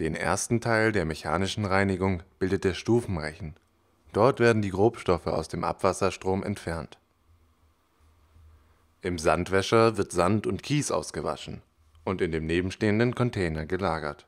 Den ersten Teil der mechanischen Reinigung bildet der Stufenrechen. Dort werden die Grobstoffe aus dem Abwasserstrom entfernt. Im Sandwäscher wird Sand und Kies ausgewaschen und in dem nebenstehenden Container gelagert